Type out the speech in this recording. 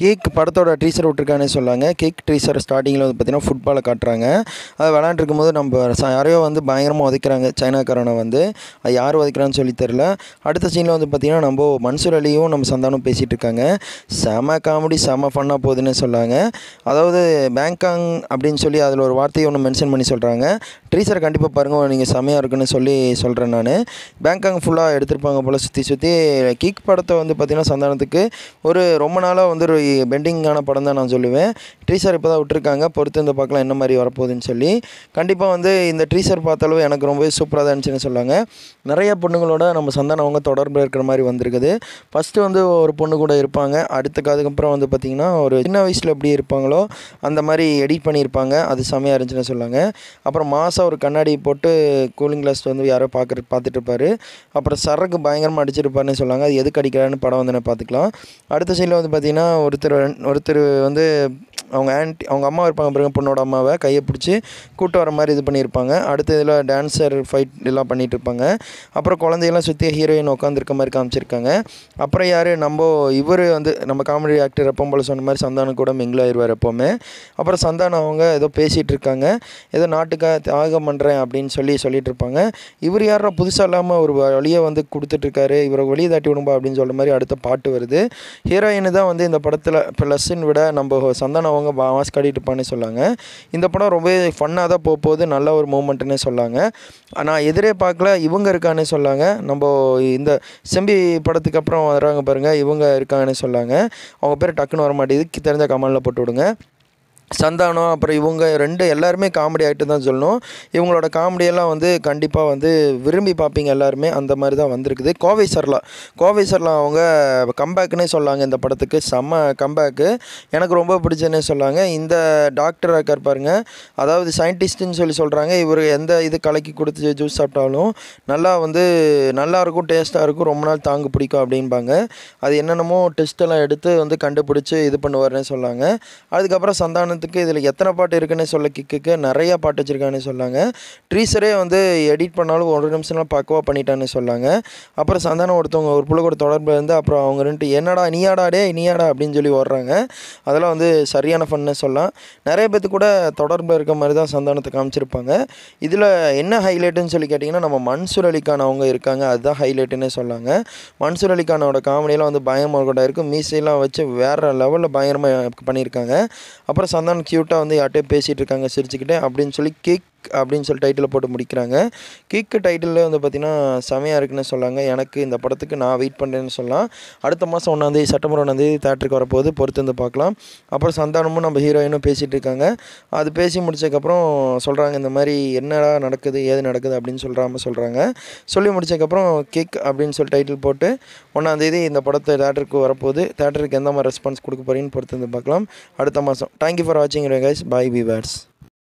cake படத்தோட ட்ரீசர் விட்ருக்கானே சொல்லாங்க cake ட்ரீசர் ஸ்டார்டிங்கில் வந்து பார்த்திங்கன்னா ஃபுட்பாலை காட்டுறாங்க அதை விளாண்டுருக்கும் போது நம்ம யாரையோ வந்து பயங்கரமாக உதைக்கிறாங்க சைனாக்காரனை வந்து அது யார் உதைக்கிறான்னு சொல்லி தெரில அடுத்த சீனில் வந்து பார்த்திங்கன்னா நம்ம மன்சூர் அலியும் நம்ம சந்தானம் பேசிகிட்டு இருக்காங்க செம காமெடி செம ஃபன்னாக போகுதுன்னு சொல்லாங்க அதாவது பேங்காங் அப்படின்னு சொல்லி அதில் ஒரு வார்த்தையை ஒன்று மென்ஷன் பண்ணி சொல்கிறாங்க ட்ரீசரை கண்டிப்பாக பாருங்கள் நீங்கள் செமையாக இருக்குன்னு சொல்லி சொல்கிறேன் நான் பேங்காங் ஃபுல்லாக எடுத்திருப்பாங்க போல் சுற்றி சுற்றி கிக் படத்தை வந்து பார்த்திங்கன்னா சந்தானத்துக்கு ஒரு ரொம்ப நாளாக வந்து ஒரு பெண்டிங்கான படம் தான் நான் சொல்லுவேன் ட்ரீசர் இப்போ தான் விட்டுருக்காங்க பொறுத்து வந்து பார்க்கலாம் என்ன மாதிரி வரப்போகுதுன்னு சொல்லி கண்டிப்பாக வந்து இந்த ட்ரீசர் பார்த்தாலும் எனக்கு ரொம்பவே சூப்பராக தான் இருந்துச்சுன்னு சொல்லுவாங்க நிறைய பொண்ணுங்களோட நம்ம சந்தானவங்க தொடர்பு தொடர்பில் இருக்கிற மாதிரி வந்திருக்குது ஃபஸ்ட்டு வந்து ஒரு பொண்ணு கூட இருப்பாங்க அடுத்த அதுக்கப்புறம் வந்து பார்த்திங்கன்னா ஒரு சின்ன வயசில் எப்படி இருப்பாங்களோ அந்த மாதிரி எடிட் பண்ணியிருப்பாங்க அது செமையாக இருந்துச்சுன்னு சொல்லுவாங்க அப்புறம் மாதம் ஒரு கண்ணாடி போட்டு கூலிங் கிளாஸ் வந்து யாரோ பார்க்குற பார்த்துட்டு இருப்பார் அப்புறம் சரக்கு பயங்கரமாக அடிச்சிருப்பாருன்னு சொல்லுவாங்க அது எதுக்கு அடிக்கிறான்னு படம் வந்து பார்த்துக்கலாம் அடுத்த சைடில் வந்து பார்த்திங்கன்னா ஒரு ஒருத்தர் ஒருத்தர் வந்து அவங்க ஆன்டி அவங்க அம்மா இருப்பாங்க பிறகு பொண்ணோட அம்மாவை கையை பிடிச்சி கூட்டு வர மாதிரி இது பண்ணியிருப்பாங்க அடுத்த இதில் டான்ஸர் ஃபைட் எல்லாம் பண்ணிகிட்டு இருப்பாங்க அப்புறம் குழந்தையெல்லாம் சுற்றி ஹீரோயின் உட்காந்துருக்க மாதிரி காமிச்சிருக்காங்க அப்புறம் யார் நம்ம இவர் வந்து நம்ம காமெடி ஆக்டர் எப்போ போல் சொன்ன மாதிரி சந்தானம் கூட மிங்கில் ஆயிடுவார் எப்போவுமே அப்புறம் சந்தானம் அவங்க ஏதோ பேசிகிட்டு இருக்காங்க ஏதோ நாட்டுக்காக தியாகம் பண்ணுறேன் அப்படின்னு சொல்லி சொல்லிட்டு இருப்பாங்க இவர் யாரோ புதுசாக இல்லாமல் ஒரு வழியை வந்து கொடுத்துட்ருக்காரு இவரை வழியை தாட்டி விடும்பா அப்படின்னு சொல்கிற மாதிரி அடுத்த பாட்டு வருது ஹீரோயின் தான் வந்து இந்த படத்தை படத்தில் ப்ளஸ்ஸுன்னு விட நம்ம சந்தானம் அவங்க மாஸ்க் ஆடிட்டு பண்ணி சொல்லாங்க இந்த படம் ரொம்பவே ஃபன்னாக தான் போக போகுது நல்ல ஒரு மூமெண்ட்டுன்னு சொல்லாங்க நான் எதிரே பார்க்கல இவங்க இருக்கான்னு சொல்லாங்க நம்ம இந்த செம்பி படத்துக்கு அப்புறம் வர்றாங்க பாருங்கள் இவங்க இருக்காங்கன்னு சொல்லாங்க அவங்க பேர் டக்குன்னு வர மாட்டேங்குது தெரிஞ்ச கமலில் போட்டு விடுங்க சந்தானம் அப்புறம் இவங்க ரெண்டு எல்லாருமே காமெடி ஆகிட்டு தான் சொல்லணும் இவங்களோட காமெடியெல்லாம் வந்து கண்டிப்பாக வந்து விரும்பி பார்ப்பீங்க எல்லாருமே அந்த மாதிரி தான் வந்திருக்குது கோவை சர்லா கோவை சர்லா அவங்க கம்பேக்குன்னே சொல்லாங்க இந்த படத்துக்கு செம்ம கம்பேக்கு எனக்கு ரொம்ப பிடிச்சதுன்னே சொல்லாங்க இந்த டாக்டராக இருக்கார் பாருங்க அதாவது சயின்டிஸ்ட்டுன்னு சொல்லி சொல்கிறாங்க இவர் எந்த இது கலக்கி கொடுத்து ஜூஸ் சாப்பிட்டாலும் நல்லா வந்து நல்லாயிருக்கும் டேஸ்ட்டாக இருக்கும் ரொம்ப நாள் தாங்கு பிடிக்கும் அப்படின்பாங்க அது என்னென்னமோ டெஸ்ட்டெல்லாம் எடுத்து வந்து கண்டுபிடிச்சி இது பண்ணுவார்னே சொல்லாங்க அதுக்கப்புறம் சந்தானம் உதாரணத்துக்கு இதில் எத்தனை பாட்டு இருக்குன்னு சொல்ல கிக்குக்கு நிறையா பாட்டு வச்சுருக்கான்னு சொன்னாங்க ட்ரீசரே வந்து எடிட் பண்ணாலும் ஒரு நிமிஷம்லாம் பக்குவாக பண்ணிட்டான்னு சொன்னாங்க அப்புறம் சந்தானம் ஒருத்தவங்க ஒரு பிள்ளை கூட தொடர்பு இருந்து அப்புறம் அவங்க ரெண்டு என்னடா நீயாடாடே டே நீயாடா அப்படின்னு சொல்லி ஓடுறாங்க அதெல்லாம் வந்து சரியான ஃபன்னு சொல்லலாம் நிறைய பேர்த்து கூட தொடர்பில் இருக்க மாதிரி தான் சந்தானத்தை காமிச்சிருப்பாங்க இதில் என்ன ஹைலைட்டுன்னு சொல்லி கேட்டிங்கன்னா நம்ம மன்சூர் அலிகான் அவங்க இருக்காங்க அதுதான் ஹைலைட்டுன்னு சொன்னாங்க மன்சூர் அலிகானோட காமெடியெல்லாம் வந்து பயமாக கூட இருக்கும் மீசையெல்லாம் வச்சு வேறு லெவலில் பயங்கரமாக பண்ணியிருக்காங்க அப்புறம் சந்தானம் தான் க்யூட்டாக வந்து யார்கிட்டயோ பேசிகிட்டு இருக்காங்க சிரிச்சுக்கிட்டு அப்படின்னு சொல்லி கேக் அப்படின்னு சொல்லி டைட்டில் போட்டு முடிக்கிறாங்க கிக்கு டைட்டிலில் வந்து பார்த்திங்கன்னா செமையாக இருக்குன்னு சொல்லாங்க எனக்கு இந்த படத்துக்கு நான் வெயிட் பண்ணுறேன்னு சொல்லலாம் அடுத்த மாதம் ஒன்றாந்தேதி செப்டம்பர் ஒன்றாந்தேதி தேட்டருக்கு வரப்போது பொறுத்து வந்து பார்க்கலாம் அப்புறம் சந்தானமும் நம்ம ஹீரோயினும் பேசிகிட்டு இருக்காங்க அது பேசி முடிச்சதுக்கப்புறம் சொல்கிறாங்க இந்த மாதிரி என்னடா நடக்குது ஏது நடக்குது அப்படின்னு சொல்கிறாம சொல்கிறாங்க சொல்லி முடிச்சதுக்கப்புறம் கிக் அப்படின்னு சொல்லி டைட்டில் போட்டு ஒன்றாந்தேதி இந்த படத்தை தேட்டருக்கு வரப்போகுது தேட்டருக்கு எந்த மாதிரி ரெஸ்பான்ஸ் கொடுக்க போறீங்கன்னு பொறுத்து வந்து பார்க்கலாம் அடுத்த மாதம் தேங்க்யூ ஃபார் வாட்சிங் கைஸ் பாய் பி பேர்ஸ்